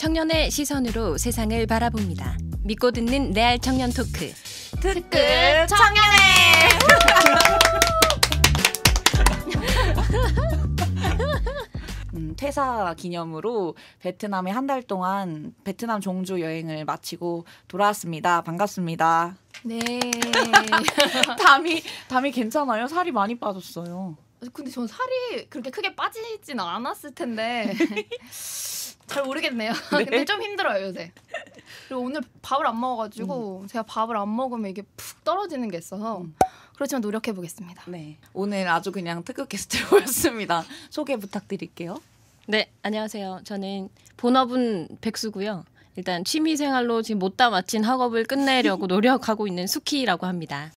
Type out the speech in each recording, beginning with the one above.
청년의 시선으로 세상을 바라봅니다. 믿고 듣는 레알 청년 토크. 특급 청년회. 음, 퇴사 기념으로 베트남에 한 달 동안 베트남 종주 여행을 마치고 돌아왔습니다. 반갑습니다. 네. 담이 담이 괜찮아요? 살이 많이 빠졌어요. 근데 전 살이 그렇게 크게 빠지진 않았을 텐데 잘 모르겠네요. 네. 근데 좀 힘들어요 요새. 그리고 오늘 밥을 안 먹어가지고 음. 제가 밥을 안 먹으면 이게 푹 떨어지는 게 있어서 음. 그렇지만 노력해 보겠습니다. 네. 오늘 아주 그냥 특급 게스트로 왔습니다. 소개 부탁드릴게요. 네, 안녕하세요. 저는 본업은 백수고요. 일단 취미 생활로 지금 못 다 마친 학업을 끝내려고 노력하고 있는 수키라고 합니다.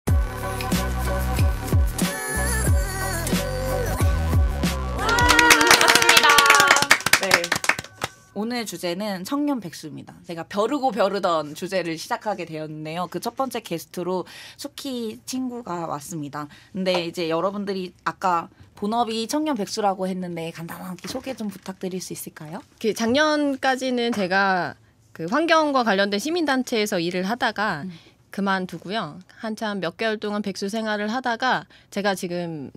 오늘 주제는 청년 백수입니다. 제가 벼르고 벼르던 주제를 시작하게 되었는데요. 그 첫 번째 게스트로 수키 친구가 왔습니다. 근데 이제 여러분들이 아까 본업이 청년 백수라고 했는데 간단하게 소개 좀 부탁드릴 수 있을까요? 그 작년까지는 제가 그 환경과 관련된 시민단체에서 일을 하다가 음. 그만두고요. 한참 몇 개월 동안 백수 생활을 하다가 제가 지금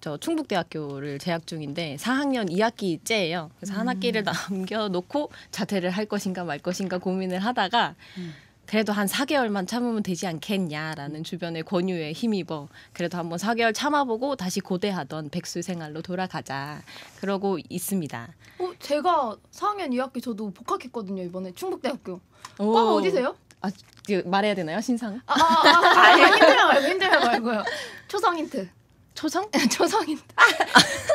저 충북대학교를 재학 중인데 4학년 2학기째예요. 그래서 음. 한 학기를 남겨놓고 자퇴를 할 것인가 말 것인가 고민을 하다가 음. 그래도 한 4개월만 참으면 되지 않겠냐라는 주변의 권유에 힘입어 그래도 한번 4개월 참아보고 다시 고대하던 백수 생활로 돌아가자 그러고 있습니다. 어, 제가 4학년 2학기 저도 복학했거든요 이번에 충북대학교. 과가 어디세요? 아, 말해야 되나요 신상? 아, 아, 아, 아, 아, 아 힌트 말고 힌트 말고요. 초성 힌트. 초성? 초성인데. 아,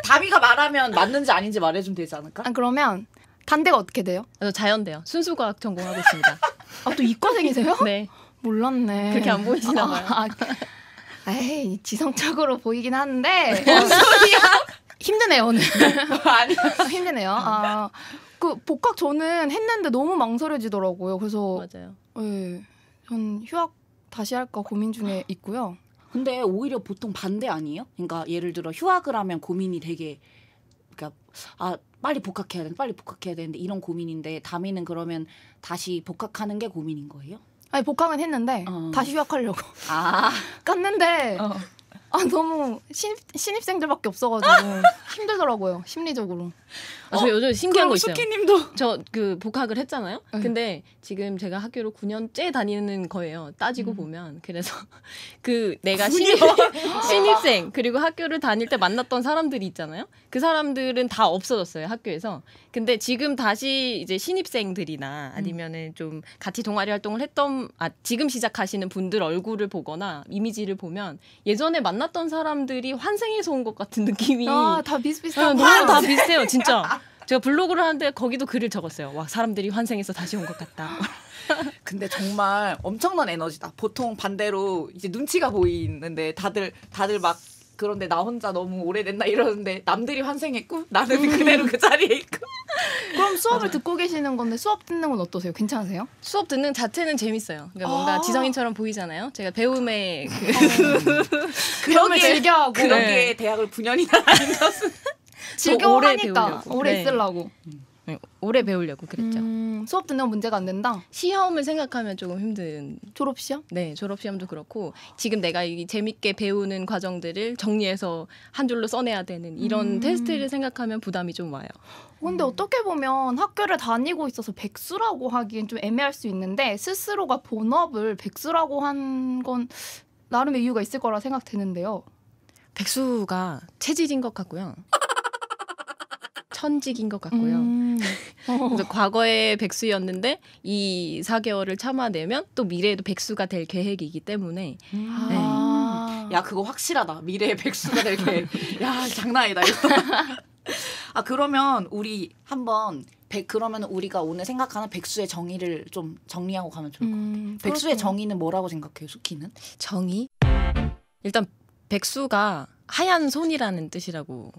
다비가 말하면 맞는지 아닌지 말해주면 되지 않을까? 아, 그러면 단대가 어떻게 돼요? 자연대요. 순수과학 전공하고 있습니다. 아, 또 이과생이세요? 네. 몰랐네. 그렇게 안 보이시나 아, 봐요. 아, 아, 에이, 지성적으로 보이긴 하는데. 네. 소리야? 힘드네요, 오늘. 뭐, 아니 아, 힘드네요. 아, 그 복학 저는 했는데 너무 망설여지더라고요. 그래서 맞아요. 예. 전 휴학 다시 할까 고민 중에 있고요. 근데 오히려 보통 반대 아니에요? 그러니까 예를 들어 휴학을 하면 고민이 되게 그러니까 아 빨리 복학해야 되는데 빨리 복학해야 되는데 이런 고민인데 담이는 그러면 다시 복학하는 게 고민인 거예요? 아니 복학은 했는데 어. 다시 휴학하려고 아 깠는데 어. 아 너무 신입, 신입생들밖에 없어가지고 힘들더라고요 심리적으로 아, 저 어? 요즘 신기한 거 있어요. 님도저그 복학을 했잖아요. 네. 근데 지금 제가 학교를 9년째 다니는 거예요. 따지고 음. 보면 그래서 그 내가 신입, 신입생 그리고 학교를 다닐 때 만났던 사람들이 있잖아요. 그 사람들은 다 없어졌어요 학교에서. 근데 지금 다시 이제 신입생들이나 아니면은 음. 좀 같이 동아리 활동을 했던 아 지금 시작하시는 분들 얼굴을 보거나 이미지를 보면 예전에 만났던 사람들이 환생해서 온 것 같은 느낌이. 아다 비슷비슷한. 아, 너무 다 비슷해요 진짜. 제가 블로그를 하는데 거기도 글을 적었어요. 와 사람들이 환생해서 다시 온 것 같다. 근데 정말 엄청난 에너지다. 보통 반대로 이제 눈치가 보이는데 다들 다들 막 그런데 나 혼자 너무 오래됐나 이러는데 남들이 환생했고 나는 음. 그대로 그 자리에 있고. 그럼 수업을 맞아 듣고 계시는 건데 수업 듣는 건 어떠세요? 괜찮으세요? 수업 듣는 자체는 재밌어요. 그러니까 뭔가 아~ 지성인처럼 보이잖아요. 제가 배움의 어. 그 어. 그런 게 즐겨하고 그런 게 네. 대학을 분연이 다닌 것은 즐겨 오래 하니까 배우 오래 네. 쓰려고. 네, 오래 배우려고 그랬죠. 음, 수업 듣는 문제가 안 된다. 시험을 생각하면 조금 힘든. 졸업 시험? 네, 졸업 시험도 그렇고 지금 내가 이 재밌게 배우는 과정들을 정리해서 한 줄로 써내야 되는 이런 음. 테스트를 생각하면 부담이 좀 와요. 근데 음. 어떻게 보면 학교를 다니고 있어서 백수라고 하기엔 좀 애매할 수 있는데 스스로가 본업을 백수라고 한 건 나름의 이유가 있을 거라 생각되는데요. 백수가 체질인 것 같고요. 천직인 것 같고요. 음. 그래서 어. 과거에 백수였는데 이 4개월을 참아내면 또 미래에도 백수가 될 계획이기 때문에. 음. 네. 아. 야 그거 확실하다. 미래에 백수가 될 계획. 야 장난 아니다 이거. 아 그러면 우리 한번 백, 그러면 우리가 오늘 생각하는 백수의 정의를 좀 정리하고 가면 좋을 것 같아요. 음, 백수의 그렇죠. 정의는 뭐라고 생각해요, 수키는? 정의? 일단 백수가 하얀 손이라는 뜻이라고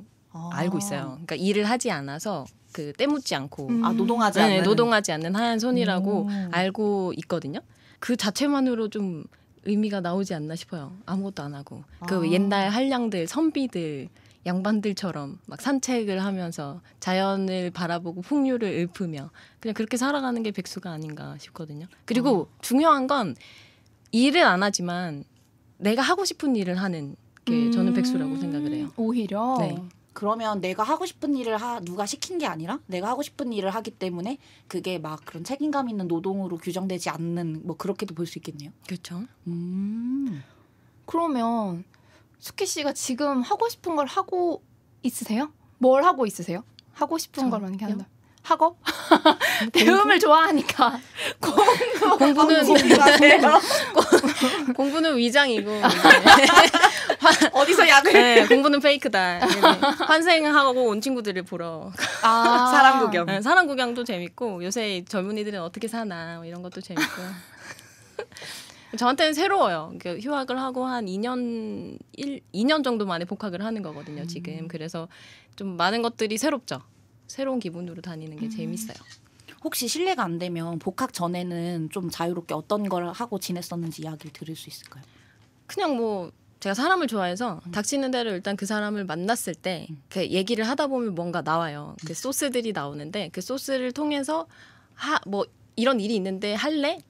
알고 있어요. 아. 그러니까 일을 하지 않아서 그 때묻지 않고 음. 아 노동하지 네, 네, 않는 노동하지 않는 하얀 손이라고 음. 알고 있거든요. 그 자체만으로 좀 의미가 나오지 않나 싶어요. 아무것도 안 하고 그 아. 그 옛날 한량들 선비들 양반들처럼 막 산책을 하면서 자연을 바라보고 풍류를 읊으며 그냥 그렇게 살아가는 게 백수가 아닌가 싶거든요. 그리고 어. 중요한 건 일을 안 하지만 내가 하고 싶은 일을 하는 게 저는 음. 백수라고 생각을 해요. 오히려. 네. 그러면 내가 하고 싶은 일을 하, 누가 시킨 게 아니라 내가 하고 싶은 일을 하기 때문에 그게 막 그런 책임감 있는 노동으로 규정되지 않는 뭐 그렇게도 볼 수 있겠네요. 그렇죠. 음. 그러면 숙희 씨가 지금 하고 싶은 걸 하고 있으세요? 뭘 하고 있으세요? 하고 싶은 걸만 이렇게 한다. 학업? 배움을 좋아하니까. 공부. 는 아, 네. 공부는 위장이고. 어디서 약을? 네, 공부는 페이크다. 네네. 네. 환생하고 온 친구들을 보러. 아~ 사람 구경. 네, 사람 구경도 재밌고 요새 젊은이들은 어떻게 사나 뭐 이런 것도 재밌고. 저한테는 새로워요. 그 휴학을 하고 한 2년 1, 2년 정도 만에 복학을 하는 거거든요. 지금 음. 그래서 좀 많은 것들이 새롭죠. 새로운 기분으로 다니는 게 음. 재밌어요. 혹시 실례가 안 되면 복학 전에는 좀 자유롭게 어떤 걸 하고 지냈었는지 이야기를 들을 수 있을까요? 그냥 뭐 제가 사람을 좋아해서 음. 닥치는 대로 일단 그 사람을 만났을 때그 음. 얘기를 하다 보면 뭔가 나와요. 음. 그 소스들이 나오는데 그 소스를 통해서 하뭐 이런 일이 있는데 할래?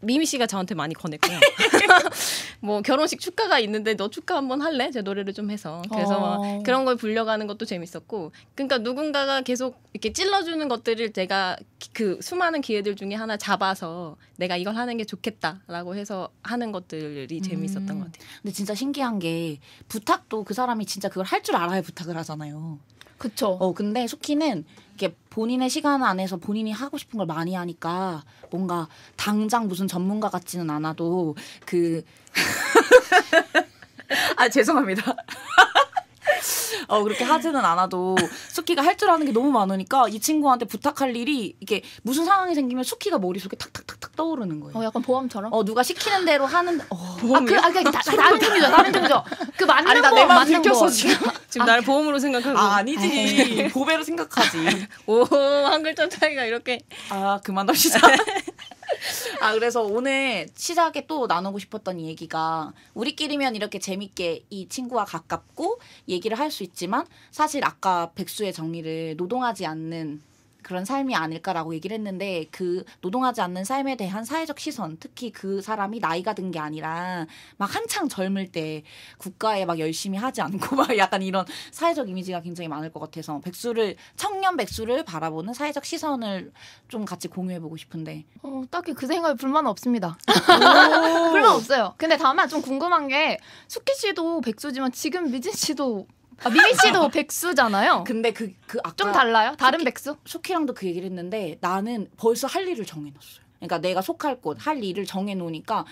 미미 씨가 저한테 많이 권했고요. 뭐 결혼식 축가가 있는데 너 축가 한번 할래? 제 노래를 좀 해서 그래서 어... 그런 걸 불려가는 것도 재밌었고 그러니까 누군가가 계속 이렇게 찔러주는 것들을 제가그 수많은 기회들 중에 하나 잡아서 내가 이걸 하는 게 좋겠다라고 해서 하는 것들이 재밌었던 음... 것 같아요. 근데 진짜 신기한 게 부탁도 그 사람이 진짜 그걸 할 줄 알아야 부탁을 하잖아요. 그쵸. 어 근데 소키는 이게 렇 본인의 시간 안에서 본인이 하고 싶은 걸 많이 하니까 뭔가 당장 무슨 전문가 같지는 않아도 그 아, 죄송합니다. 어, 그렇게 하지는 않아도 수키가 할 줄 아는 게 너무 많으니까 이 친구한테 부탁할 일이 이게 무슨 상황이 생기면 수키가 머릿속에 탁탁 떠오르는 거예요. 어, 약간 보험처럼? 어, 누가 시키는 대로 하는. 어. 아, 그, 아, 그, 다, 다른 종죠 다른 종죠그 맞는 아니, 거, 내 마음 들 지금. 지금 아, 날 보험으로 생각하고. 아, 아니지. 보배로 아, 네. 생각하지. 오, 한 글자 차이가 이렇게. 아, 그만합시다. 네. 아, 그래서 오늘 시작에 또 나누고 싶었던 얘기가 우리끼리면 이렇게 재밌게 이 친구와 가깝고 얘기를 할 수 있지만 사실 아까 백수의 정의를 노동하지 않는 그런 삶이 아닐까라고 얘기를 했는데 그 노동하지 않는 삶에 대한 사회적 시선 특히 그 사람이 나이가 든 게 아니라 막 한창 젊을 때 국가에 막 열심히 하지 않고 막 약간 이런 사회적 이미지가 굉장히 많을 것 같아서 백수를 청년 백수를 바라보는 사회적 시선을 좀 같이 공유해보고 싶은데 어, 딱히 그 생각에 불만 없습니다 불만 없어요 근데 다만 좀 궁금한 게 숙희 씨도 백수지만 지금 미진 씨도 아, 미미 씨도 백수잖아요. 근데 그, 그 아까 좀 달라요? 다른 백수? 쇼키랑도 그 얘기를 했는데 나는 벌써 할 일을 정해놨어요. 그러니까 내가 속할 곳, 할 일을 정해놓으니까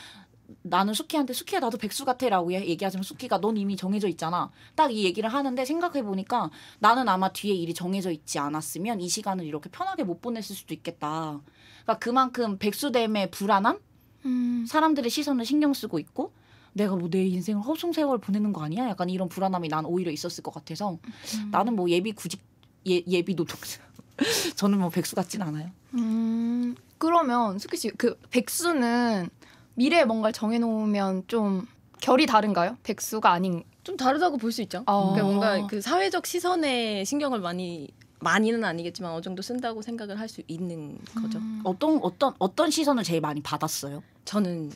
나는 수키한테 수키야 나도 백수 같아라고 얘기하지만 수키가 넌 이미 정해져 있잖아. 딱 이 얘기를 하는데 생각해 보니까 나는 아마 뒤에 일이 정해져 있지 않았으면 이 시간을 이렇게 편하게 못 보냈을 수도 있겠다. 그러니까 그만큼 백수됨의 불안함, 음. 사람들의 시선을 신경 쓰고 있고 내가 뭐 내 인생을 허송세월 보내는 거 아니야? 약간 이런 불안함이 난 오히려 있었을 것 같아서 음. 나는 뭐 예비 구직 예, 예비 노동자 저는 뭐 백수 같진 않아요. 음, 그러면 숙희 씨그 백수는 미래에 뭔가를 정해놓으면 좀 결이 다른가요? 백수가 아닌 좀 다르다고 볼 수 있죠. 아. 그러니까 뭔가 그 사회적 시선에 신경을 많이 많이는 아니겠지만 어느 정도 쓴다고 생각을 할 수 있는 거죠. 음. 어떤 어떤 어떤 시선을 제일 많이 받았어요? 저는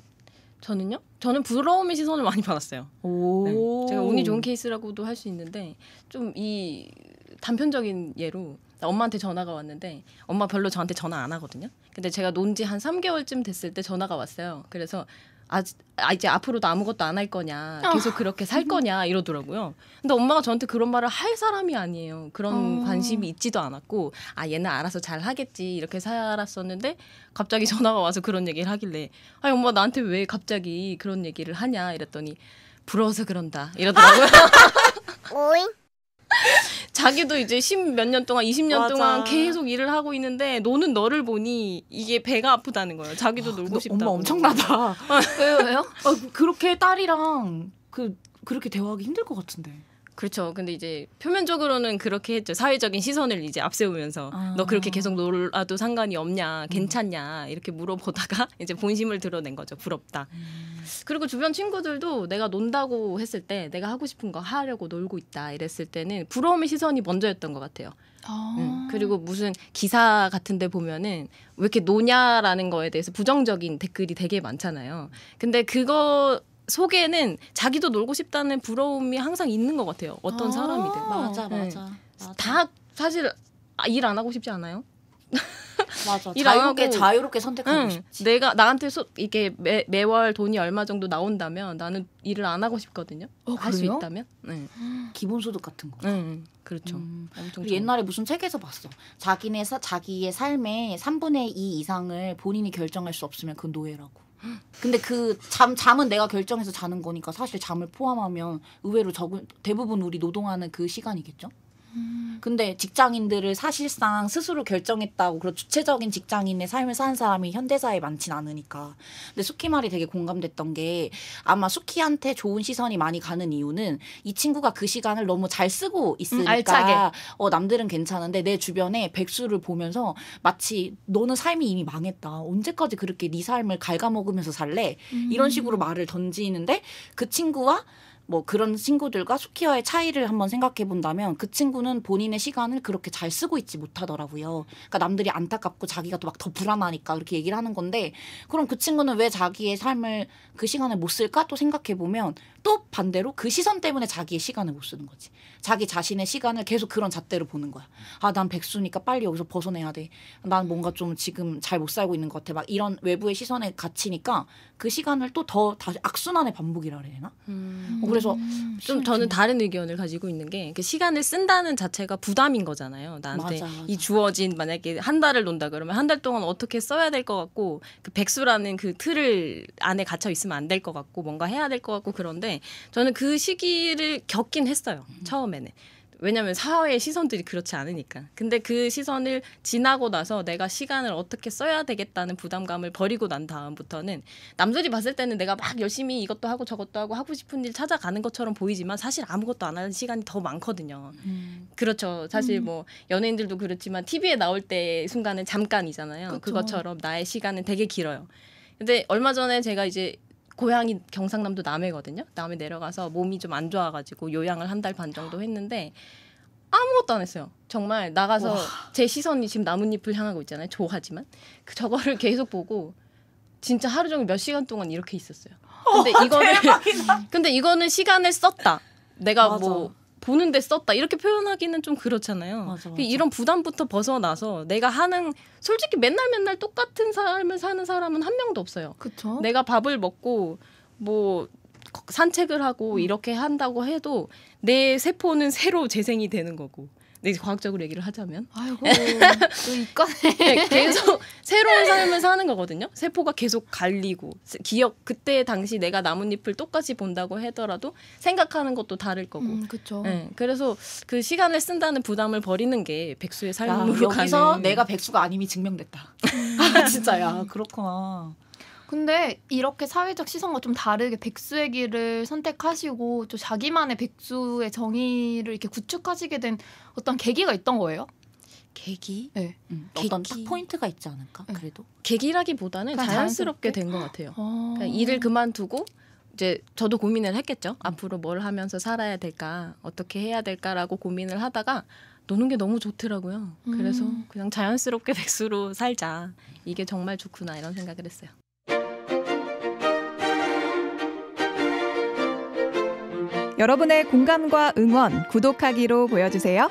저는요? 저는 부러움의 시선을 많이 받았어요. 네. 제가 운이 좋은 케이스라고도 할 수 있는데 좀 이 단편적인 예로 엄마한테 전화가 왔는데 엄마 별로 저한테 전화 안 하거든요. 근데 제가 논지한 3개월쯤 됐을 때 전화가 왔어요. 그래서 아, 아 이제 앞으로도 아무것도 안 할 거냐 아. 계속 그렇게 살 거냐 이러더라고요. 근데 엄마가 저한테 그런 말을 할 사람이 아니에요. 그런 어. 관심이 있지도 않았고 아 얘는 알아서 잘 하겠지 이렇게 살았었는데 갑자기 전화가 와서 그런 얘기를 하길래 아 엄마 나한테 왜 갑자기 그런 얘기를 하냐 이랬더니 부러워서 그런다 이러더라고요. 오 자기도 이제 십 몇 년 동안 이십 년 동안 계속 일을 하고 있는데 노는 너를 보니 이게 배가 아프다는 거예요. 자기도 와, 놀고 싶다. 엄마 엄청나다. 왜요 왜요? 아, 그렇게 딸이랑 그 그렇게 대화하기 힘들 것 같은데. 그렇죠. 근데 이제 표면적으로는 그렇게 했죠. 사회적인 시선을 이제 앞세우면서 아. 너 그렇게 계속 놀아도 상관이 없냐, 괜찮냐 이렇게 물어보다가 이제 본심을 드러낸 거죠. 부럽다. 음. 그리고 주변 친구들도 내가 논다고 했을 때 내가 하고 싶은 거 하려고 놀고 있다 이랬을 때는 부러움의 시선이 먼저였던 것 같아요. 아. 응. 음. 그리고 무슨 기사 같은데 보면은 왜 이렇게 노냐라는 거에 대해서 부정적인 댓글이 되게 많잖아요. 근데 그거 속에는 자기도 놀고 싶다는 부러움이 항상 있는 것 같아요. 어떤 아~ 사람이든. 맞아, 네. 맞아, 맞아. 다 사실 아, 일안 하고 싶지 않아요? 맞아. 자유롭게 하고, 자유롭게 선택하고 응, 싶지. 내가 나한테 소, 이게 매, 매월 돈이 얼마 정도 나온다면 나는 일을 안 하고 싶거든요. 어, 할수 있다면. 네. 기본소득 같은 거. 응, 그렇죠. 음, 옛날에 무슨 책에서 봤어. 자기네 사, 자기의 삶의 3분의 2 이상을 본인이 결정할 수 없으면 그 노예라고. 근데 그 잠, 잠은 내가 결정해서 자는 거니까 사실 잠을 포함하면 의외로 적은 대부분 우리 노동하는 그 시간이겠죠? 음. 근데 직장인들을 사실상 스스로 결정했다고 그런 주체적인 직장인의 삶을 사는 사람이 현대사에 많진 않으니까. 근데 수키 말이 되게 공감됐던 게 아마 수키한테 좋은 시선이 많이 가는 이유는 이 친구가 그 시간을 너무 잘 쓰고 있으니까 음, 어 남들은 괜찮은데 내 주변에 백수를 보면서 마치 너는 삶이 이미 망했다. 언제까지 그렇게 네 삶을 갉아먹으면서 살래? 음. 이런 식으로 말을 던지는데 그 친구와 뭐 그런 친구들과 수키와의 차이를 한번 생각해 본다면 그 친구는 본인의 시간을 그렇게 잘 쓰고 있지 못하더라고요. 그러니까 남들이 안타깝고 자기가 또 막 더 불안하니까 이렇게 얘기를 하는 건데 그럼 그 친구는 왜 자기의 삶을 그 시간을 못 쓸까 또 생각해 보면 또 반대로 그 시선 때문에 자기의 시간을 못 쓰는 거지. 자기 자신의 시간을 계속 그런 잣대로 보는 거야. 아, 난 백수니까 빨리 여기서 벗어내야 돼. 난 뭔가 좀 지금 잘 못 살고 있는 것 같아. 막 이런 외부의 시선에 갇히니까 그 시간을 또더 다시 악순환의 반복이라 그래야 되나? 음. 어, 그래서 좀 저는 다른 의견을 가지고 있는 게 그 시간을 쓴다는 자체가 부담인 거잖아요. 나한테 맞아, 맞아. 이 주어진 만약에 한 달을 논다 그러면 한 달 동안 어떻게 써야 될 것 같고 그 백수라는 그 틀을 안에 갇혀 있으면 안 될 것 같고 뭔가 해야 될 것 같고 그런데 있는데 저는 그 시기를 겪긴 했어요. 음. 처음에는. 왜냐면 하 사회의 시선들이 그렇지 않으니까. 근데 그 시선을 지나고 나서 내가 시간을 어떻게 써야 되겠다는 부담감을 버리고 난 다음부터는 남들이 봤을 때는 내가 막 열심히 이것도 하고 저것도 하고 하고 싶은 일 찾아가는 것처럼 보이지만 사실 아무것도 안 하는 시간이 더 많거든요. 음. 그렇죠. 사실 음. 뭐 연예인들도 그렇지만 TV에 나올 때 순간은 잠깐이잖아요. 그쵸. 그것처럼 나의 시간은 되게 길어요. 근데 얼마 전에 제가 이제 고향이 경상남도 남해거든요. 남해 내려가서 몸이 좀 안 좋아가지고 요양을 한 달 반 정도 했는데 아무것도 안 했어요. 정말 나가서 와. 제 시선이 지금 나뭇잎을 향하고 있잖아요. 좋아하지만 그 저거를 계속 보고 진짜 하루 종일 몇 시간 동안 이렇게 있었어요. 근데 어, 이거는 근데 이거는 시간을 썼다. 내가 뭐 맞아. 뭐 보는데 썼다 이렇게 표현하기는 좀 그렇잖아요. 맞아, 맞아. 그러니까 이런 부담부터 벗어나서 내가 하는 솔직히 맨날 맨날 똑같은 삶을 사는 사람은 한 명도 없어요. 그쵸? 내가 밥을 먹고 뭐 산책을 하고 음. 이렇게 한다고 해도 내 세포는 새로 재생이 되는 거고 근데 이제 과학적으로 얘기를 하자면 아이고 이과네 네, 계속 새로운 삶을 사는 거거든요. 세포가 계속 갈리고 기억 그때 당시 내가 나뭇잎을 똑같이 본다고 하더라도 생각하는 것도 다를 거고. 음, 그렇죠. 네, 그래서 그 시간을 쓴다는 부담을 버리는 게 백수의 삶으로 야, 여기서 가는. 내가 백수가 아님이 증명됐다. 음. 진짜야 그렇구나. 근데 이렇게 사회적 시선과 좀 다르게 백수의 길을 선택하시고 또 자기만의 백수의 정의를 이렇게 구축하시게 된 어떤 계기가 있던 거예요? 계기? 네. 음. 어떤 딱 포인트가 있지 않을까? 네. 그래도 계기라기보다는 자연스럽게, 된 것 같아요. 어... 일을 그만두고 이제 저도 고민을 했겠죠. 음. 앞으로 뭘 하면서 살아야 될까, 어떻게 해야 될까라고 고민을 하다가 노는 게 너무 좋더라고요. 그래서 음. 그냥 자연스럽게 백수로 살자. 이게 정말 좋구나 이런 생각을 했어요. 여러분의 공감과 응원, 구독하기로 보여주세요.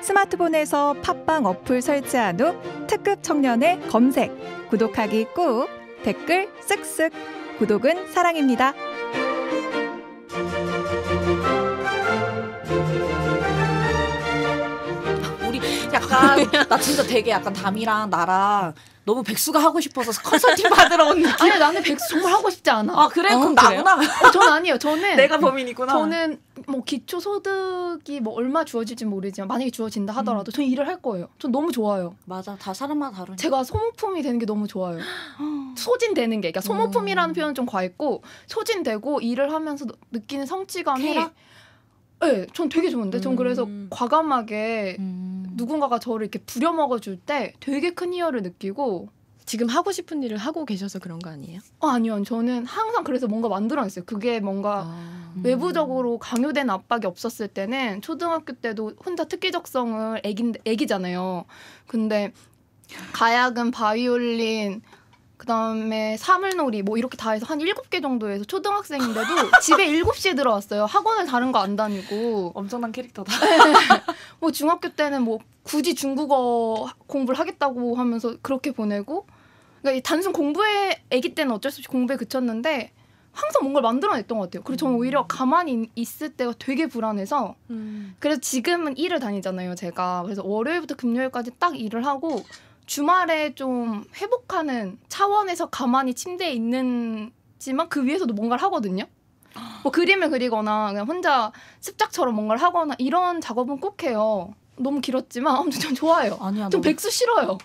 스마트폰에서 팟빵 어플 설치한 후 특급 청년의 검색, 구독하기 꾹, 댓글 쓱쓱, 구독은 사랑입니다. 우리 약간 나 진짜 되게 약간 담이랑 나랑 너무 백수가 하고 싶어서 컨설팅 받으러 온 느낌. 아니 나는 백수 정말 하고 싶지 않아. 아 그래 어, 그럼 그래요? 나구나. 어, 전 아니에요. 저는 내가 범인이구나. 저는 뭐 기초 소득이 뭐 얼마 주어질지 모르지만 만약에 주어진다 하더라도 음. 전 일을 할 거예요. 전 너무 좋아요. 맞아 다 사람마다 다르니까. 제가 소모품이 되는 게 너무 좋아요. 소진되는 게 그러니까 소모품이라는 음. 표현 은좀 과했고 소진되고 일을 하면서 느끼는 성취감이 쾌락? 네, 전 되게 좋은데. 전 그래서 음. 과감하게 음. 누군가가 저를 이렇게 부려먹어 줄때 되게 큰 희열을 느끼고 지금 하고 싶은 일을 하고 계셔서 그런 거 아니에요? 어, 아니요. 저는 항상 그래서 뭔가 만들어냈어요. 그게 뭔가 아, 외부적으로 강요된 압박이 없었을 때는 초등학교 때도 혼자 특기 적성을 애기, 애기잖아요. 근데 가야금, 바이올린, 그다음에 사물놀이 뭐 이렇게 다 해서 한 일곱 개 정도에서 초등학생인데도 집에 일곱 시에 들어왔어요. 학원을 다른 거 안 다니고 엄청난 캐릭터다. 네. 뭐 중학교 때는 뭐 굳이 중국어 공부를 하겠다고 하면서 그렇게 보내고 그러니까 단순 공부에 아기 때는 어쩔 수 없이 공부에 그쳤는데 항상 뭔가를 만들어냈던 것 같아요. 그리고 저는 음. 오히려 가만히 있을 때가 되게 불안해서 음. 그래서 지금은 일을 다니잖아요. 제가 그래서 월요일부터 금요일까지 딱 일을 하고 주말에 좀 회복하는 차원에서 가만히 침대에 있는지만 그 위에서도 뭔가를 하거든요. 뭐 그림을 그리거나 그냥 혼자 습작처럼 뭔가를 하거나 이런 작업은 꼭 해요. 너무 길었지만 아무튼 좋아요. 아니야, 좀 너무... 백수 싫어요.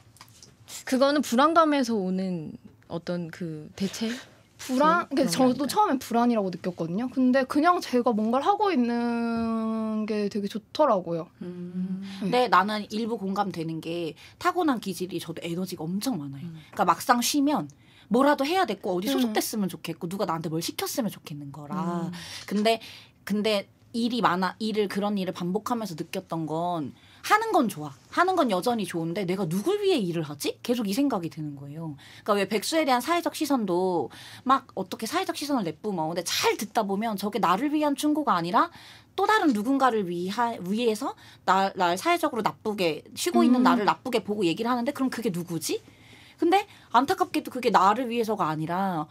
그거는 불안감에서 오는 어떤 그 대체 불안. 근데 저도 네. 처음엔 불안이라고 느꼈거든요. 근데 그냥 제가 뭔가를 하고 있는 게 되게 좋더라고요. 음. 네. 근데 나는 일부 공감되는 게 타고난 기질이 저도 에너지가 엄청 많아요. 음. 그러니까 막상 쉬면 뭐라도 해야 됐고 어디 음. 소속됐으면 좋겠고 누가 나한테 뭘 시켰으면 좋겠는 거라. 음. 근데 근데 일이 많아 일을 그런 일을 반복하면서 느꼈던 건 하는 건 좋아. 하는 건 여전히 좋은데 내가 누굴 위해 일을 하지? 계속 이 생각이 드는 거예요. 그러니까 왜 백수에 대한 사회적 시선도 막 어떻게 사회적 시선을 내뿜어. 근데 잘 듣다 보면 저게 나를 위한 충고가 아니라 또 다른 누군가를 위하, 위해서 나, 날 사회적으로 나쁘게 쉬고 음. 있는 나를 나쁘게 보고 얘기를 하는데 그럼 그게 누구지? 근데 안타깝게도 그게 나를 위해서가 아니라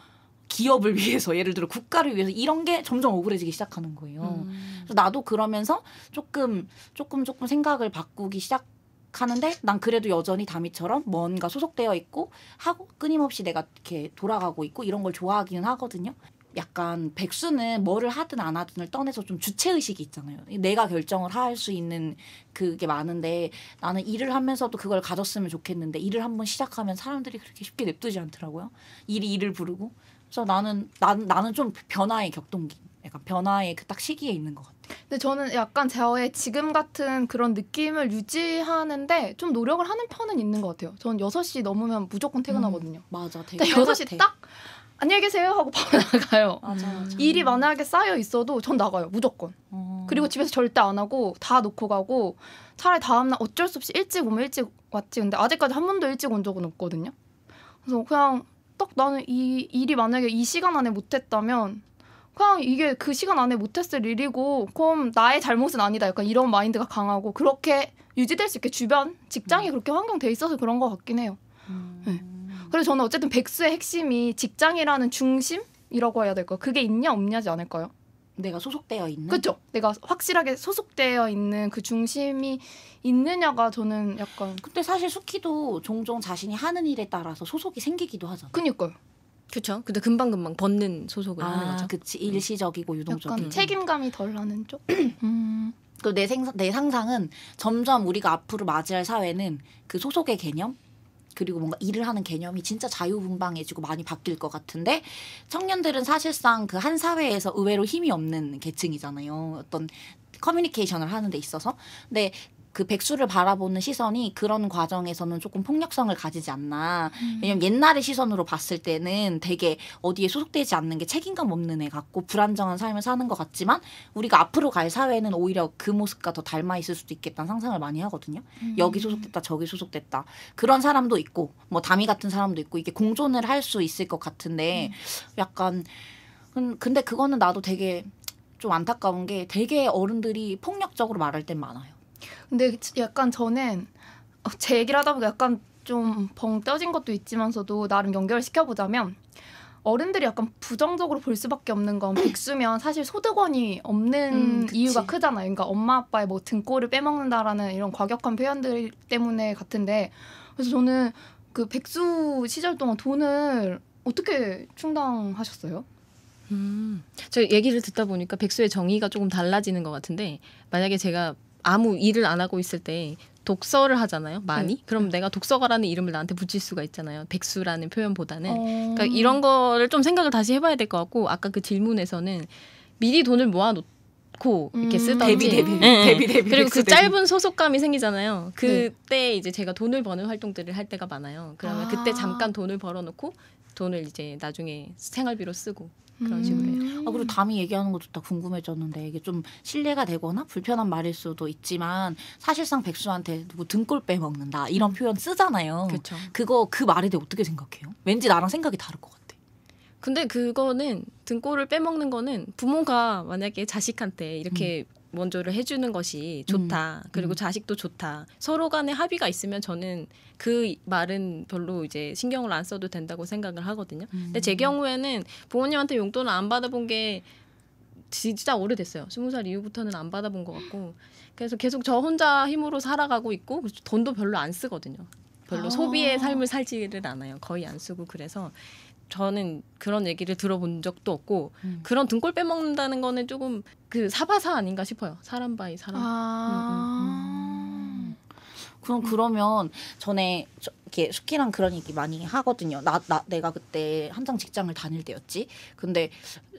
기업을 위해서 예를 들어 국가를 위해서 이런 게 점점 억울해지기 시작하는 거예요. 음. 나도 그러면서 조금 조금 조금 생각을 바꾸기 시작. 하는데 난 그래도 여전히 다미처럼 뭔가 소속되어 있고 하고 끊임없이 내가 이렇게 돌아가고 있고 이런 걸 좋아하기는 하거든요. 약간 백수는 뭐를 하든 안 하든을 떠내서 좀 주체 의식이 있잖아요. 내가 결정을 할 수 있는 그게 많은데 나는 일을 하면서도 그걸 가졌으면 좋겠는데 일을 한번 시작하면 사람들이 그렇게 쉽게 냅두지 않더라고요. 일이 일을 부르고 그래서 나는 나, 나는 좀 변화의 격동기. 약간 변화의 그 딱 시기에 있는 것 같아요. 근데 저는 약간 저의 지금 같은 그런 느낌을 유지하는데 좀 노력을 하는 편은 있는 것 같아요. 전 6시 넘으면 무조건 퇴근하거든요. 음, 맞아. 되게 6시 딱 안녕히 계세요 하고 바로 나가요. 맞아, 맞아. 일이 만약에 쌓여 있어도 전 나가요. 무조건. 어. 그리고 집에서 절대 안 하고 다 놓고 가고 차라리 다음날 어쩔 수 없이 일찍 오면 일찍 왔지. 근데 아직까지 한 번도 일찍 온 적은 없거든요. 그래서 그냥 딱 나는 이 일이 만약에 이 시간 안에 못했다면 그냥 이게 그 시간 안에 못했을 일이고 그럼 나의 잘못은 아니다 약간 이런 마인드가 강하고 그렇게 유지될 수 있게 주변 직장이 음. 그렇게 환경 돼 있어서 그런 것 같긴 해요. 음. 네. 그래서 저는 어쨌든 백수의 핵심이 직장이라는 중심이라고 해야 될까요? 그게 있냐 없냐지 않을까요? 내가 소속되어 있는 그죠 내가 확실하게 소속되어 있는 그 중심이 있느냐가 저는 약간 근데 사실 숙희도 종종 자신이 하는 일에 따라서 소속이 생기기도 하잖아 그니까요 그렇죠 근데 금방 금방 벗는 소속을 아, 하는 거죠 그치 음. 일시적이고 유동적인 약간 책임감이 덜 나는 쪽 음. 그내 상상 내 상상은 점점 우리가 앞으로 맞이할 사회는 그 소속의 개념 그리고 뭔가 일을 하는 개념이 진짜 자유분방해지고 많이 바뀔 것 같은데 청년들은 사실상 그 한 사회에서 의외로 힘이 없는 계층이잖아요. 어떤 커뮤니케이션을 하는 데 있어서. 근데 그 백수를 바라보는 시선이 그런 과정에서는 조금 폭력성을 가지지 않나. 음. 왜냐면 옛날의 시선으로 봤을 때는 되게 어디에 소속되지 않는 게 책임감 없는 애 같고 불안정한 삶을 사는 것 같지만 우리가 앞으로 갈 사회는 오히려 그 모습과 더 닮아 있을 수도 있겠다는 상상을 많이 하거든요. 음. 여기 소속됐다, 저기 소속됐다. 그런 사람도 있고 뭐 담이 같은 사람도 있고 이게 공존을 할 수 있을 것 같은데 음. 약간 음, 근데 그거는 나도 되게 좀 안타까운 게 되게 어른들이 폭력적으로 말할 땐 많아요. 근데 약간 저는 어, 제 얘기를 하다 보니까 약간 좀벙 떠진 것도 있지만서도 나름 연결시켜 보자면 어른들이 약간 부정적으로 볼 수밖에 없는 건 백수면 사실 소득원이 없는 음, 이유가 크잖아요. 그러니까 엄마 아빠의 뭐 등골을 빼먹는다라는 이런 과격한 표현들 때문에 같은데 그래서 저는 그 백수 시절 동안 돈을 어떻게 충당하셨어요? 음, 제가 얘기를 듣다 보니까 백수의 정의가 조금 달라지는 것 같은데 만약에 제가 아무 일을 안 하고 있을 때 독서를 하잖아요 많이 응. 음. 그럼 음. 내가 독서가라는 이름을 나한테 붙일 수가 있잖아요 백수라는 표현보다는 어... 그러니까 이런 거를 좀 생각을 다시 해봐야 될 것 같고 아까 그 질문에서는 미리 돈을 모아놓고 이렇게 쓰던 음... 데뷔 데뷔 데뷔 데뷔 그리고 그 짧은 소속감이 생기잖아요 네. 그때 네. 이제 제가 돈을 버는 활동들을 할 때가 많아요 그러면 아... 그때 잠깐 돈을 벌어놓고 돈을 이제 나중에 생활비로 쓰고 그런 음. 식으로 해요. 아, 그리고 담이 얘기하는 것도 다 궁금해졌는데 이게 좀 신뢰가 되거나 불편한 말일 수도 있지만 사실상 백수한테 뭐 등골 빼먹는다 이런 음. 표현 쓰잖아요. 그쵸. 그거 그 말에 대해 어떻게 생각해요? 왠지 나랑 생각이 다를 것 같아. 근데 그거는 등골을 빼먹는 거는 부모가 만약에 자식한테 이렇게 음. 먼저를 해주는 것이 음. 좋다. 음. 그리고 음. 자식도 좋다. 서로 간에 합의가 있으면 저는 그 말은 별로 이제 신경을 안 써도 된다고 생각을 하거든요. 음. 근데 제 음. 경우에는 부모님한테 용돈을 안 받아본 게 진짜 오래됐어요. 스무 살 이후부터는 안 받아본 것 같고 그래서 계속 저 혼자 힘으로 살아가고 있고 돈도 별로 안 쓰거든요. 별로 아. 소비의 삶을 살지를 않아요. 거의 안 쓰고 그래서 저는 그런 얘기를 들어본 적도 없고 음. 그런 등골 빼먹는다는 거는 조금 그 사바사 아닌가 싶어요. 사람 바이 사람. 아~ 음, 음, 음. 그럼 그러면 전에 저, 이렇게 숙희랑 그런 얘기 많이 하거든요. 나, 나 내가 그때 한창 직장을 다닐 때였지. 근데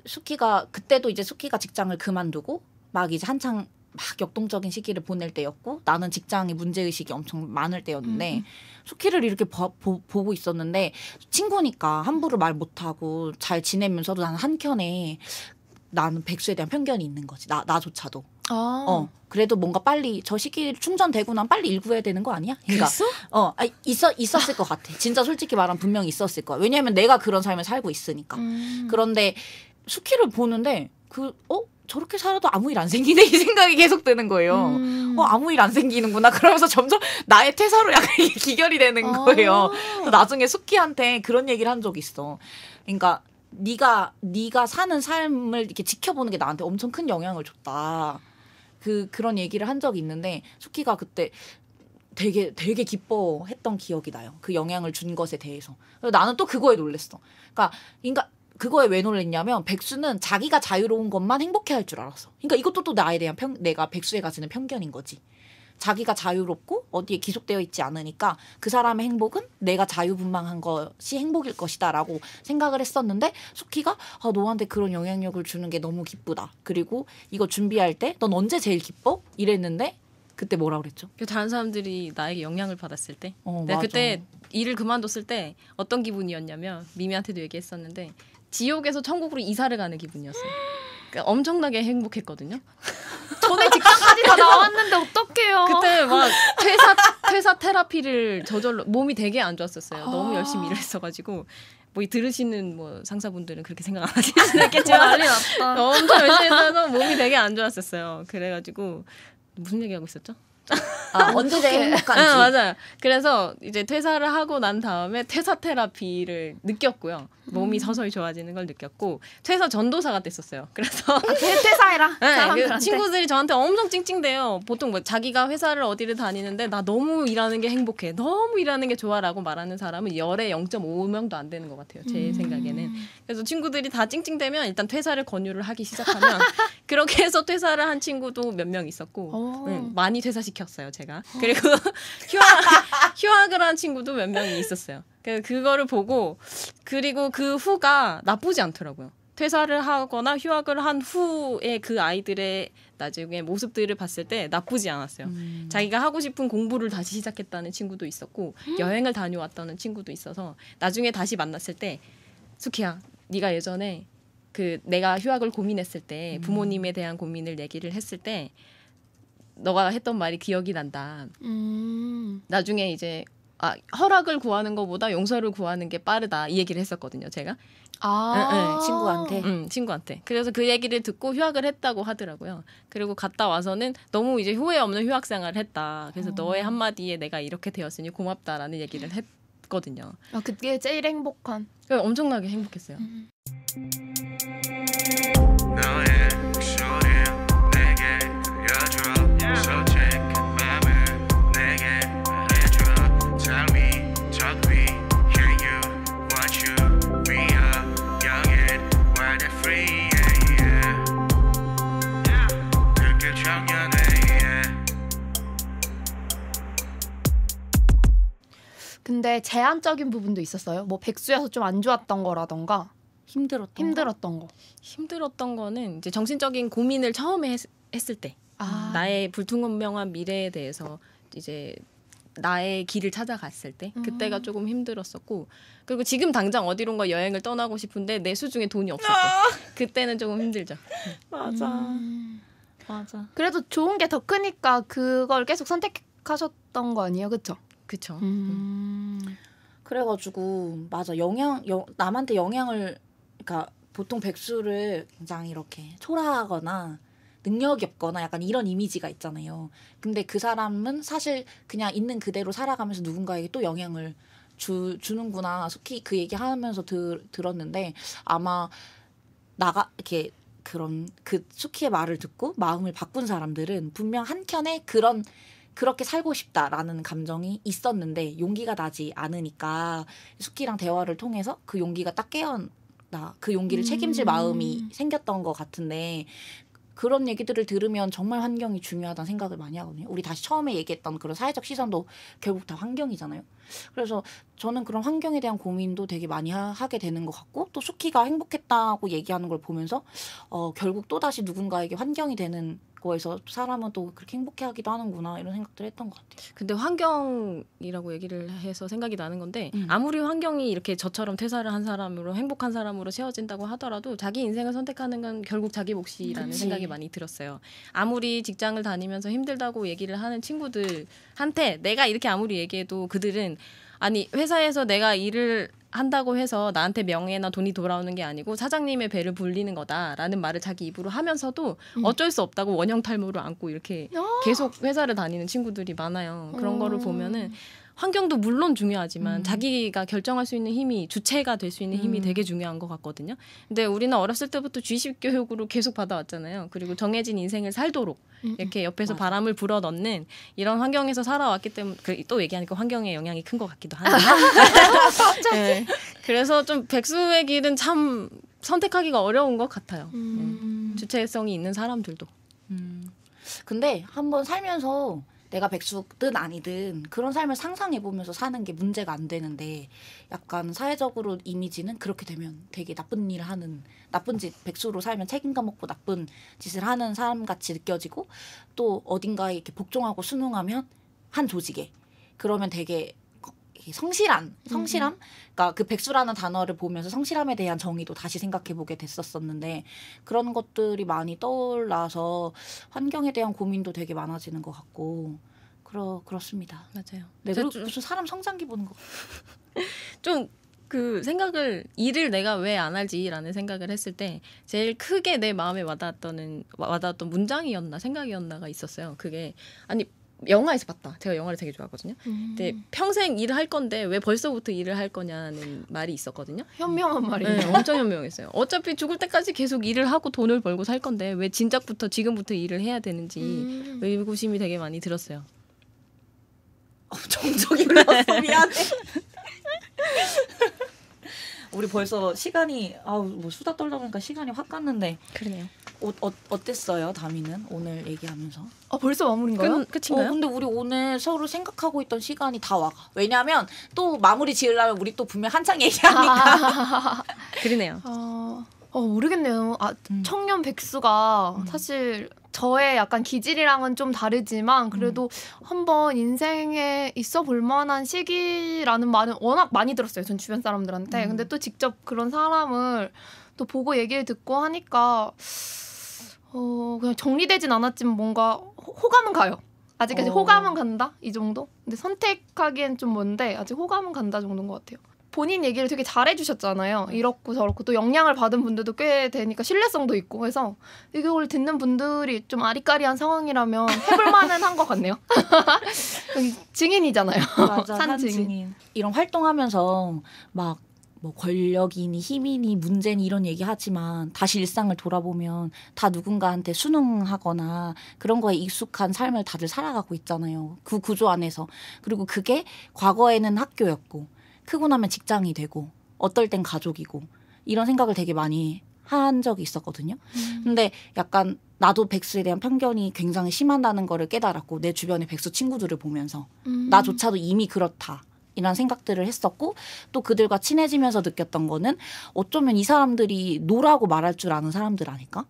숙희가 그때도 이제 숙희가 직장을 그만두고 막 이제 한창 막 역동적인 시기를 보낼 때였고 나는 직장에 문제의식이 엄청 많을 때였는데 음. 소키를 음. 이렇게 보, 보, 보고 있었는데 친구니까 함부로 말 못하고 잘 지내면서도 나는 한켠에 나는 백수에 대한 편견이 있는 거지. 나 나조차도. 아. 어. 그래도 뭔가 빨리 저 시기 충전되고 난 빨리 일 구해야 되는 거 아니야? 그러니까 그랬어? 어, 아, 있어 있었을 것 같아. 진짜 솔직히 말하면 분명히 있었을 거야. 왜냐하면 내가 그런 삶을 살고 있으니까. 음. 그런데 스키를 보는데 그 어? 저렇게 살아도 아무 일 안 생기네 이 생각이 계속 드는 거예요. 음. 어 아무 일 안 생기는구나. 그러면서 점점 나의 퇴사로 약간 이게 기결이 되는 아. 거예요. 아. 나중에 숙희한테 그런 얘기를 한적 있어. 그러니까 네가 네가 사는 삶을 이렇게 지켜보는 게 나한테 엄청 큰 영향을 줬다. 그 그런 얘기를 한 적이 있는데 숙희가 그때 되게 되게 기뻐했던 기억이 나요. 그 영향을 준 것에 대해서. 나는 또 그거에 놀랬어. 그러니까 그러니까 그거에 왜 놀랬냐면 백수는 자기가 자유로운 것만 행복해할 줄 알았어. 그러니까 이것도 또 나에 대한 평, 내가 백수에 가지는 편견인 거지. 자기가 자유롭고 어디에 기속되어 있지 않으니까 그 사람의 행복은 내가 자유분방한 것이 행복일 것이다라고 생각을 했었는데 속희가 아, 너한테 그런 영향력을 주는 게 너무 기쁘다. 그리고 이거 준비할 때 넌 언제 제일 기뻐? 이랬는데 그때 뭐라 그랬죠? 그 다른 사람들이 나에게 영향을 받았을 때 어, 내가 맞아. 그때 일을 그만뒀을 때 어떤 기분이었냐면 미미한테도 얘기했었는데 지옥에서 천국으로 이사를 가는 기분이었어요. 그러니까 엄청나게 행복했거든요. 전에 직장까지 다 나왔는데 어떡해요. 그때 막 퇴사 퇴사 테라피를 저절로 몸이 되게 안 좋았었어요. 너무 아. 열심히 일했어가지고 뭐 들으시는 뭐 상사분들은 그렇게 생각 안 하시겠지만 엄청 열심히 해서 몸이 되게 안 좋았었어요. 그래가지고 무슨 얘기하고 있었죠? 아, 언제 행복한지. 아, 맞아요. 그래서 이제 퇴사를 하고 난 다음에 퇴사 테라피를 느꼈고요. 몸이 음. 서서히 좋아지는 걸 느꼈고 퇴사 전도사가 됐었어요. 그래서 아, 퇴사해라. 네, 그 친구들이 저한테 엄청 찡찡대요. 보통 뭐 자기가 회사를 어디를 다니는데 나 너무 일하는 게 행복해, 너무 일하는 게 좋아라고 말하는 사람은 열에 0.5명도 안 되는 것 같아요. 제 음. 생각에는. 그래서 친구들이 다 찡찡대면 일단 퇴사를 권유를 하기 시작하면 그렇게 해서 퇴사를 한 친구도 몇 명 있었고 네, 많이 퇴사시 지켰어요 제가. 그리고 휴학 휴학을 한 친구도 몇 명이 있었어요. 그, 그거를 보고 그리고 그 후가 나쁘지 않더라고요. 퇴사를 하거나 휴학을 한 후에 그 아이들의 나중에 모습들을 봤을 때 나쁘지 않았어요. 음. 자기가 하고 싶은 공부를 다시 시작했다는 친구도 있었고 음. 여행을 다녀왔다는 친구도 있어서 나중에 다시 만났을 때 수키야, 네가 예전에 그 내가 휴학을 고민했을 때 음. 부모님에 대한 고민을 얘기를 했을 때 너가 했던 말이 기억이 난다. 음. 나중에 이제 아, 허락을 구하는 것보다 용서를 구하는 게 빠르다 이 얘기를 했었거든요, 제가. 아, 응, 응. 친구한테. 응, 친구한테. 그래서 그 얘기를 듣고 휴학을 했다고 하더라고요. 그리고 갔다 와서는 너무 이제 후회 없는 휴학 생활을 했다. 그래서 어. 너의 한마디에 내가 이렇게 되었으니 고맙다라는 얘기를 했거든요. 아, 그게 제일 행복한. 네, 엄청나게 행복했어요. 음. 제한적인 부분도 있었어요? 뭐 백수여서 좀 안 좋았던 거라던가 힘들었던 힘들었던 거? 거? 힘들었던 거는 이제 정신적인 고민을 처음에 했, 을때 아. 나의 불투명한 미래에 대해서 이제 나의 길을 찾아갔을 때 그때가 음. 조금 힘들었었고 그리고 지금 당장 어디론가 여행을 떠나고 싶은데 내 수중에 돈이 없었고 아! 그때는 조금 힘들죠. 맞아. 음. 맞아. 그래도 좋은 게 더 크니까 그걸 계속 선택하셨던 거 아니에요, 그렇죠? 그쵸 음. 그래가지고 맞아 영향 여, 남한테 영향을 그러니까 보통 백수를 굉장히 이렇게 초라하거나 능력이 없거나 약간 이런 이미지가 있잖아요. 근데 그 사람은 사실 그냥 있는 그대로 살아가면서 누군가에게 또 영향을 주, 주는구나. 속히 그 얘기 하면서 들, 들었는데 아마 나가 이렇게 그런 그 수키의 말을 듣고 마음을 바꾼 사람들은 분명 한켠에 그런 그렇게 살고 싶다라는 감정이 있었는데 용기가 나지 않으니까 숙희랑 대화를 통해서 그 용기가 딱 깨어나 그 용기를 음. 책임질 마음이 음. 생겼던 것 같은데 그런 얘기들을 들으면 정말 환경이 중요하다는 생각을 많이 하거든요. 우리 다시 처음에 얘기했던 그런 사회적 시선도 결국 다 환경이잖아요. 그래서 저는 그런 환경에 대한 고민도 되게 많이 하, 게 되는 것 같고 또 수키가 행복했다고 얘기하는 걸 보면서 어, 결국 또다시 누군가에게 환경이 되는 거에서 사람은 또 그렇게 행복해하기도 하는구나 이런 생각들을 했던 것 같아요. 근데 환경이라고 얘기를 해서 생각이 나는 건데 음. 아무리 환경이 이렇게 저처럼 퇴사를 한 사람으로 행복한 사람으로 채워진다고 하더라도 자기 인생을 선택하는 건 결국 자기 몫이라는 그치. 생각이 많이 들었어요. 아무리 직장을 다니면서 힘들다고 얘기를 하는 친구들한테 내가 이렇게 아무리 얘기해도 그들은 아니 회사에서 내가 일을 한다고 해서 나한테 명예나 돈이 돌아오는 게 아니고 사장님의 배를 불리는 거다라는 말을 자기 입으로 하면서도 음. 어쩔 수 없다고 원형 탈모를 안고 이렇게 어. 계속 회사를 다니는 친구들이 많아요. 그런 어. 거를 보면은 환경도 물론 중요하지만 음. 자기가 결정할 수 있는 힘이 주체가 될 수 있는 힘이 음. 되게 중요한 것 같거든요. 근데 우리는 어렸을 때부터 주의식 교육으로 계속 받아왔잖아요. 그리고 정해진 인생을 살도록 음, 음. 이렇게 옆에서 맞아. 바람을 불어넣는 이런 환경에서 살아왔기 때문에 그 또 얘기하니까 환경의 영향이 큰 것 같기도 하네요. 네. 그래서 좀 백수의 길은 참 선택하기가 어려운 것 같아요. 음. 네. 주체성이 있는 사람들도. 음. 근데 한번 살면서 내가 백수든 아니든 그런 삶을 상상해보면서 사는 게 문제가 안 되는데 약간 사회적으로 이미지는 그렇게 되면 되게 나쁜 일을 하는 나쁜 짓 백수로 살면 책임감 없고 나쁜 짓을 하는 사람 같이 느껴지고 또 어딘가에 이렇게 복종하고 순응하면 한 조직에 그러면 되게 성실한 성실함, 음. 그러니까 그 백수라는 단어를 보면서 성실함에 대한 정의도 다시 생각해 보게 됐었었는데 그런 것들이 많이 떠올라서 환경에 대한 고민도 되게 많아지는 것 같고 그러 그렇습니다. 맞아요. 네, 그리고 무슨 사람 성장기 보는 거. 좀 그 생각을 일을 내가 왜 안할지라는 생각을 했을 때 제일 크게 내 마음에 와닿았던 와닿았던 문장이었나 생각이었나가 있었어요. 그게 아니 영화에서 봤다. 제가 영화를 되게 좋아하거든요. 음. 근데 평생 일을 할 건데 왜 벌써부터 일을 할 거냐는 말이 있었거든요. 현명한 말이에요. 네, 엄청 현명했어요. 어차피 죽을 때까지 계속 일을 하고 돈을 벌고 살 건데 왜 진작부터 지금부터 일을 해야 되는지 음. 의구심이 되게 많이 들었어요. 어, 정적이 흘어 미안해. 우리 벌써 시간이 아우 뭐 수다 떨다 보니까 시간이 확 갔는데 그러네요. 어, 어, 어땠어요, 다미는 오늘 얘기하면서? 아 벌써 마무리인가요? 끝, 인가요 어, 근데 우리 오늘 서로 생각하고 있던 시간이 다 와가. 왜냐하면 또 마무리 지으려면 우리 또 분명 한창 얘기하니까. 그러네요. 어, 어, 모르겠네요. 아 음. 청년 백수가 음. 사실 저의 약간 기질이랑은 좀 다르지만 그래도 음. 한번 인생에 있어 볼 만한 시기라는 말은 워낙 많이 들었어요. 전 주변 사람들한테. 음. 근데 또 직접 그런 사람을 또 보고 얘기를 듣고 하니까 어 그냥 정리되진 않았지만 뭔가 호감은 가요. 아직까지 어. 호감은 간다 이 정도. 근데 선택하기엔 좀 뭔데 아직 호감은 간다 정도인 것 같아요. 본인 얘기를 되게 잘해주셨잖아요. 이렇고 저렇고 또 영향을 받은 분들도 꽤 되니까 신뢰성도 있고 해서 이걸 듣는 분들이 좀 아리까리한 상황이라면 해볼만은 한 것 같네요. 음, 증인이잖아요. 맞아, 산 증인. 이런 활동하면서 막뭐 권력이니 힘이니 문제니 이런 얘기 하지만 다시 일상을 돌아보면 다 누군가한테 순응하거나 그런 거에 익숙한 삶을 다들 살아가고 있잖아요. 그 구조 안에서. 그리고 그게 과거에는 학교였고 크고 나면 직장이 되고 어떨 땐 가족이고 이런 생각을 되게 많이 한 적이 있었거든요. 음. 근데 약간 나도 백수에 대한 편견이 굉장히 심한다는 거를 깨달았고 내 주변의 백수 친구들을 보면서 음. 나조차도 이미 그렇다. 이런 생각들을 했었고 또 그들과 친해지면서 느꼈던 거는 어쩌면 이 사람들이 노라고 말할 줄 아는 사람들 아닐까?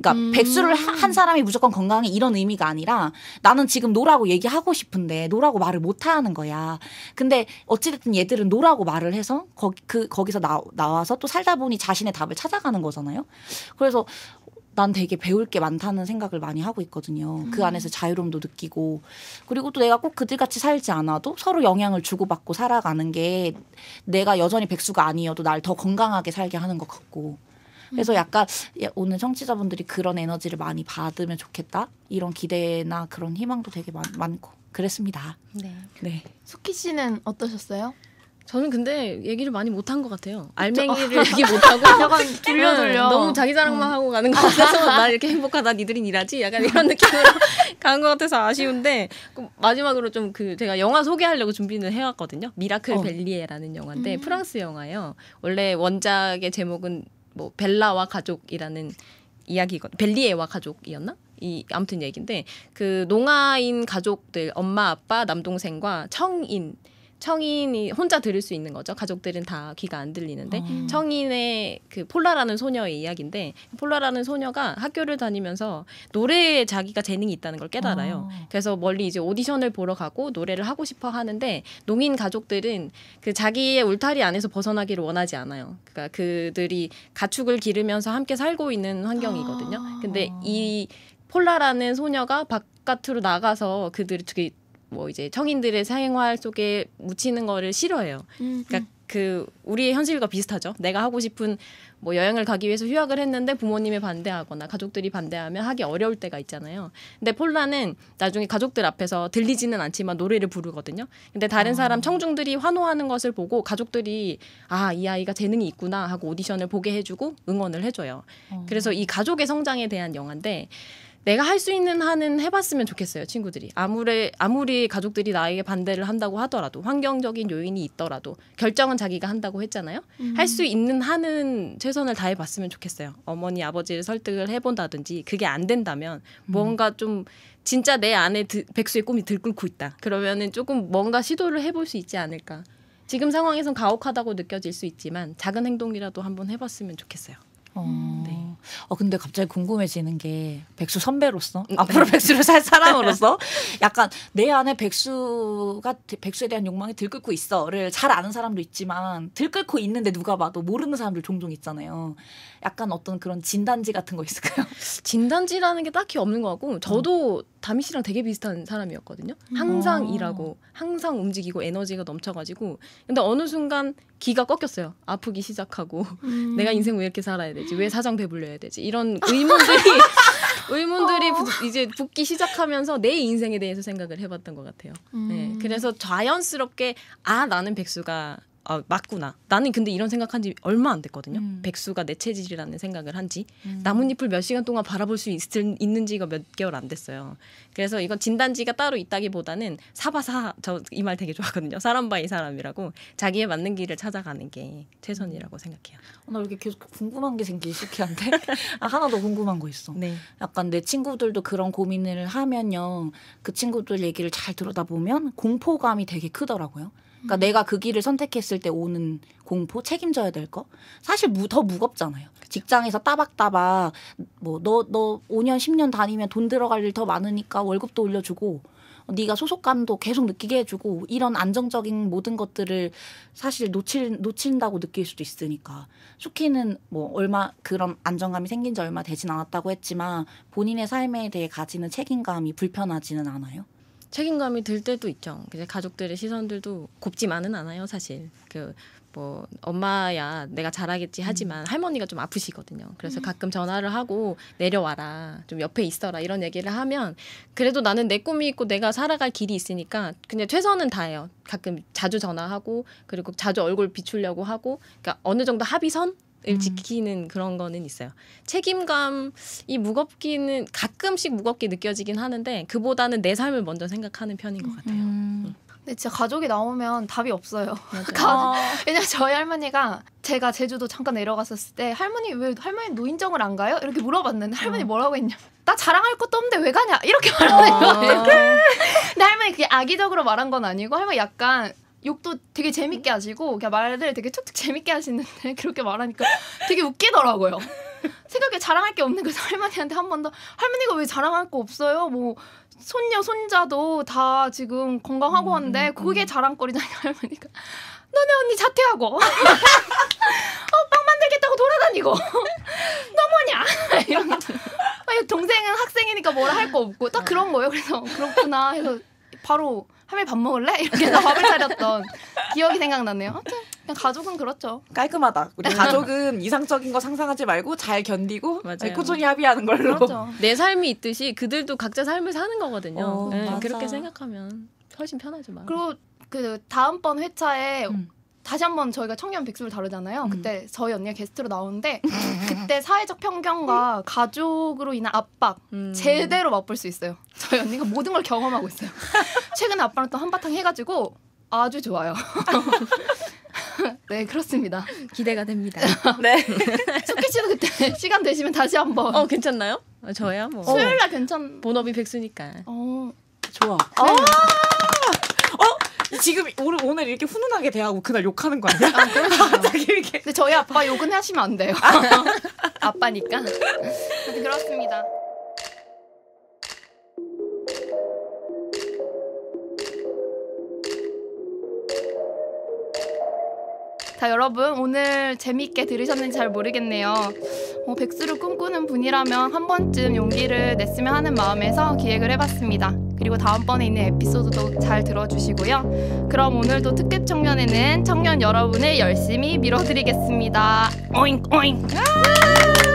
그러니까 음. 백수를 한 사람이 무조건 건강해 이런 의미가 아니라 나는 지금 노라고 얘기하고 싶은데 노라고 말을 못 하는 거야. 근데 어찌됐든 얘들은 노라고 말을 해서 거기 그 거기서 나, 나와서 또 살다 보니 자신의 답을 찾아가는 거잖아요. 그래서 난 되게 배울 게 많다는 생각을 많이 하고 있거든요. 그 음. 그 안에서 자유로움도 느끼고 그리고 또 내가 꼭 그들같이 살지 않아도 서로 영향을 주고받고 살아가는 게 내가 여전히 백수가 아니어도 날 더 건강하게 살게 하는 것 같고 그래서 음. 약간 오늘 청취자분들이 그런 에너지를 많이 받으면 좋겠다 이런 기대나 그런 희망도 되게 많, 많고 그랬습니다. 네. 네. 속희 씨는 어떠셨어요? 저는 근데 얘기를 많이 못 한 것 같아요. 알맹이를 얘기 못하고 약간 돌려 돌려 네, 너무 자기 자랑만 음. 하고 가는 것 같아서 나 이렇게 행복하다 니들이 일하지 약간 이런 느낌으로 간 것 같아서 아쉬운데 그 마지막으로 좀 그 제가 영화 소개하려고 준비는 해왔거든요. 미라클 어. 벨리에라는 영화인데 음. 프랑스 영화예요. 원래 원작의 제목은 뭐 벨라와 가족이라는 이야기거 벨리에와 가족이었나? 이 아무튼 얘기인데 그 농아인 가족들 엄마 아빠 남동생과 청인 청인이 혼자 들을 수 있는 거죠. 가족들은 다 귀가 안 들리는데 어. 청인의 그 폴라라는 소녀의 이야기인데 폴라라는 소녀가 학교를 다니면서 노래에 자기가 재능이 있다는 걸 깨달아요. 어. 그래서 멀리 이제 오디션을 보러 가고 노래를 하고 싶어 하는데 농인 가족들은 그 자기의 울타리 안에서 벗어나기를 원하지 않아요. 그러니까 그들이 가축을 기르면서 함께 살고 있는 환경이거든요. 아. 근데 이 폴라라는 소녀가 바깥으로 나가서 그들이 되게 그뭐 이제 청인들의 생활 속에 묻히는 거를 싫어해요. 그러니까 그 우리의 현실과 비슷하죠. 내가 하고 싶은 뭐 여행을 가기 위해서 휴학을 했는데 부모님이 반대하거나 가족들이 반대하면 하기 어려울 때가 있잖아요. 근데 폴라는 나중에 가족들 앞에서 들리지는 않지만 노래를 부르거든요. 근데 다른 아. 사람 청중들이 환호하는 것을 보고 가족들이 아이 아이가 재능이 있구나 하고 오디션을 보게 해주고 응원을 해줘요. 어. 그래서 이 가족의 성장에 대한 영화인데 내가 할 수 있는 한은 해봤으면 좋겠어요 친구들이 아무리 아무리 가족들이 나에게 반대를 한다고 하더라도 환경적인 요인이 있더라도 결정은 자기가 한다고 했잖아요 음. 할수 있는 한은 최선을 다해봤으면 좋겠어요 어머니 아버지를 설득을 해본다든지 그게 안 된다면 음. 뭔가 좀 진짜 내 안에 드, 백수의 꿈이 들끓고 있다 그러면은 조금 뭔가 시도를 해볼 수 있지 않을까 지금 상황에선 가혹하다고 느껴질 수 있지만 작은 행동이라도 한번 해봤으면 좋겠어요. 어. 네. 어 근데 갑자기 궁금해지는 게 백수 선배로서 음, 앞으로 백수를 살 사람으로서 약간 내 안에 백수가 백수에 대한 욕망이 들끓고 있어를 잘 아는 사람도 있지만 들끓고 있는데 누가 봐도 모르는 사람들 종종 있잖아요. 약간 어떤 그런 진단지 같은 거 있을까요? 진단지라는 게 딱히 없는 것 같고 저도 음. 다미 씨랑 되게 비슷한 사람이었거든요. 음. 항상 오. 일하고 아. 항상 움직이고 에너지가 넘쳐가지고 근데 어느 순간 기가 꺾였어요. 아프기 시작하고 음. 내가 인생 왜 이렇게 살아야 되지? 왜 사장 배불려야 되지? 이런 의문들이 의문들이 어. 이제 붙기 시작하면서 내 인생에 대해서 생각을 해봤던 것 같아요. 네. 음. 네, 그래서 자연스럽게 아 나는 백수가 아 맞구나. 나는 근데 이런 생각한 지 얼마 안 됐거든요. 음. 백수가 내 체질이라는 생각을 한지 음. 나뭇잎을 몇 시간 동안 바라볼 수 있, 있는지가 몇 개월 안 됐어요. 그래서 이건 진단지가 따로 있다기보다는 사바사 저 이 말 되게 좋아하거든요. 사람 바이 사람이라고 자기에 맞는 길을 찾아가는 게 최선이라고 음. 생각해요. 어, 나 이렇게 계속 궁금한 게 생기 기 시키한데 아, 하나 더 궁금한 거 있어. 네. 약간 내 친구들도 그런 고민을 하면요. 그 친구들 얘기를 잘 들어다 보면 공포감이 되게 크더라고요. 그러니까 음. 내가 그 길을 선택했을 때 오는 공포 책임져야 될 거. 사실 무, 더 무겁잖아요. 그쵸. 직장에서 따박따박 뭐너너 너 5년 10년 다니면 돈 들어갈 일 더 많으니까 월급도 올려주고 어, 네가 소속감도 계속 느끼게 해주고 이런 안정적인 모든 것들을 사실 놓칠 놓친다고 느낄 수도 있으니까 쇼키는 뭐 얼마 그런 안정감이 생긴 지 얼마 되진 않았다고 했지만 본인의 삶에 대해 가지는 책임감이 불편하지는 않아요. 책임감이 들 때도 있죠. 이제 가족들의 시선들도 곱지만은 않아요, 사실. 그 뭐 엄마야 내가 잘하겠지 하지만 음. 할머니가 좀 아프시거든요. 그래서 음. 가끔 전화를 하고 내려와라, 좀 옆에 있어라 이런 얘기를 하면 그래도 나는 내 꿈이 있고 내가 살아갈 길이 있으니까 그냥 최선은 다해요. 가끔 자주 전화하고 그리고 자주 얼굴 비추려고 하고 그러니까 어느 정도 합의선 음. 지키는 그런 거는 있어요. 책임감이 무겁기는 가끔씩 무겁게 느껴지긴 하는데 그보다는 내 삶을 먼저 생각하는 편인 것 같아요. 음. 음. 근데 진짜 가족이 나오면 답이 없어요. 그러니까 아. 왜냐 저희 할머니가 제가 제주도 잠깐 내려갔었을 때 할머니 왜 할머니 노인정을 안 가요? 이렇게 물어봤는데 할머니 어. 뭐라고 했냐? 나 자랑할 것도 없는데 왜 가냐? 이렇게 아. 말하는 거예요. 근데 할머니 그게 악의적으로 말한 건 아니고 할머니 약간 욕도 되게 재밌게 하시고 그냥 말을 되게 툭툭 재밌게 하시는데 그렇게 말하니까 되게 웃기더라고요. 생각에 자랑할 게 없는 그 할머니한테 한 번 더 할머니가 왜 자랑할 거 없어요? 뭐 손녀 손자도 다 지금 건강하고 한데 음, 음, 그게 음. 자랑거리잖아요 할머니가 너네 언니 자퇴하고 어, 빵 만들겠다고 돌아다니고 너 뭐냐 이런 동생은 학생이니까 뭐라 할 거 없고 딱 그런 거예요 그래서 그렇구나 해서 바로 할머니 밥 먹을래? 이렇게 해서 밥을 차렸던 기억이 생각나네요. 하여튼 가족은 그렇죠. 깔끔하다. 우리 네. 가족은 이상적인 거 상상하지 말고 잘 견디고 코종이 네, 합의하는 걸로. 그렇죠. 내 삶이 있듯이 그들도 각자 삶을 사는 거거든요. 어, 네, 그렇게 생각하면 훨씬 편하죠. 마 그리고 그 다음번 회차에 음. 다시 한번 저희가 청년 백수를 다루잖아요. 음. 그때 저희 언니가 게스트로 나오는데 음. 그때 사회적 편견과 가족으로 인한 압박 음. 제대로 맛볼 수 있어요. 저희 언니가 모든 걸 경험하고 있어요. 최근에 아빠랑 또 한바탕 해가지고 아주 좋아요. 네 그렇습니다. 기대가 됩니다. 네. 소키 씨도 그때 시간 되시면 다시 한번. 어 괜찮나요? 어, 저요? 뭐. 수요일 날 괜찮. 본업이 백수니까. 어 좋아. 어! 네. 지금 오늘, 오늘 이렇게 훈훈하게 대하고 그날 욕하는 거 아니야? 아, 갑자기 이렇게. 근데 저희 아빠 욕은 하시면 안 돼요. 아빠니까. 그렇습니다. 자 여러분 오늘 재밌게 들으셨는지 잘 모르겠네요. 어, 백수를 꿈꾸는 분이라면 한 번쯤 용기를 냈으면 하는 마음에서 기획을 해봤습니다. 그리고 다음번에 있는 에피소드도 잘 들어주시고요. 그럼 오늘도 특급 청년에는 청년 여러분을 열심히 밀어드리겠습니다. 오잉 오잉. 아!